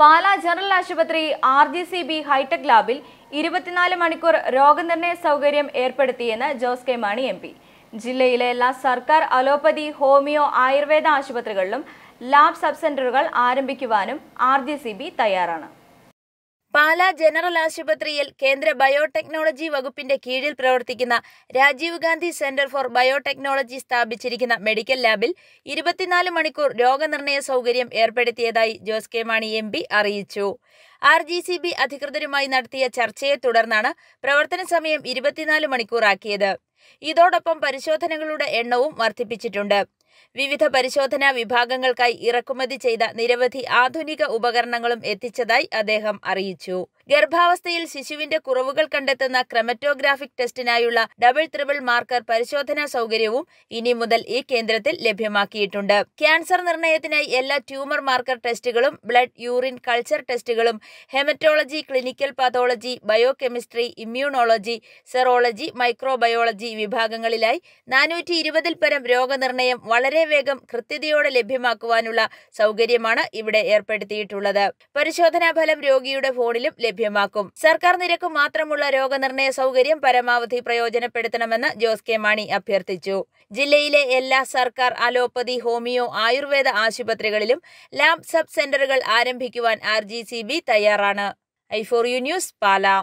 Pala general ആശുപത്രി R G C B hi-tech ലാബിൽ ഇരുപത്തിനാല് മണിക്കൂർ രോഗനിർണയ സൗകര്യം ഏർപ്പെടുത്തിയെന്ന് Jose K Mani M P ജില്ലയിലെ എല്ലാ സർക്കാർ അലോപ്പതി ഹോമിയോ ആയുർവേദ ആശുപത്രികളിലും ലാബ് സബ് സെന്ററുകൾ ആരംഭിക്കുവാനും ആർ ജി സി ബി തയ്യാറാണ് പാലാ ജനറൽ ആശുപത്രിയിൽ കേന്ദ്ര ബയോടെക്നോളജി വകുപ്പിന്റെ കീഴിൽ പ്രവർത്തിക്കുന്ന Rajiv Gandhi centre for biotechnology സ്ഥാപിച്ചിരിക്കുന്ന മെഡിക്കൽ ലാബിൽ ഇരുപത്തിനാല് മണിക്കൂർ രോഗനിർണയ സൗകര്യം ഏർപ്പെടുത്തിയതായി Jose K Mani M P അറിയിച്ചു ആർ ജി സി ബി അധികൃതരുമായി നടത്തിയ ചർച്ചയെ തുടർന്നാണ് പ്രവർത്തന സമയം ഇരുപത്തിനാല് മണിക്കൂറാക്കിയത് ഇതോടൊപ്പം പരിശോധനകളുടെ എണ്ണവും വർദ്ധിപ്പിച്ചിട്ടുണ്ട് വിവിധ പരിശോധനാ വിഭാഗങ്ങൾക്കായി ഇറക്കുമതി ചെയ്ത നിരവധി ആധുനിക ഉപകരണങ്ങളും എത്തിച്ചതായി അദ്ദേഹം അറിയിച്ചു ഗർഭാവസ്ഥയിൽ ശിശുവിന്റെ കുറവുകൾ കണ്ടെത്തുന്ന ക്രമറ്റോഗ്രാഫിക് ടെസ്റ്റിനായുള്ള ഡബിൾ ത്രിബിൾ മാർക്കർ പരിശോധനാ സൗകര്യവും ഇനി മുതൽ ഈ കേന്ദ്രത്തിൽ ലഭ്യമാക്കിയിട്ടുണ്ട് ക്യാൻസർ നിർണയത്തിനായി എല്ലാ ട്യൂമർ മാർക്കർ ടെസ്റ്റുകളും ബ്ലഡ് യൂറിൻ കൾച്ചർ ടെസ്റ്റുകളും haematology clinical pathology biochemistry immunology serology microbiology വിഭാഗങ്ങളിലായി നാനൂറ്റി ഇരുപതിൽ പരം രോഗനിർണയം വളരെ വേഗം കൃത്യതയോടെ ലഭ്യമാക്കുവാനുള്ള സൗകര്യമാണ് ഇവിടെ ഏർപ്പെടുത്തിയിട്ടുള്ളത് പരിശോധനാ ഫലം രോഗിയുടെ ഫോണിലും ലഭ്യമാക്കും സർക്കാർ നിരക്ക് മാത്രമുള്ള രോഗനിർണയ സൗകര്യം പരമാവധി പ്രയോജനപ്പെടുത്തണമെന്ന് ജോസ് കെ മാണി അഭ്യർത്ഥിച്ചു ജില്ലയിലെ എല്ലാ സർക്കാർ അലോപ്പതി ഹോമിയോ ആയുർവേദ ആശുപത്രികളിലും ലാബ് സബ് സെന്ററുകൾ ആരംഭിക്കുവാൻ ആർ തയ്യാറാണ് I for U news Pala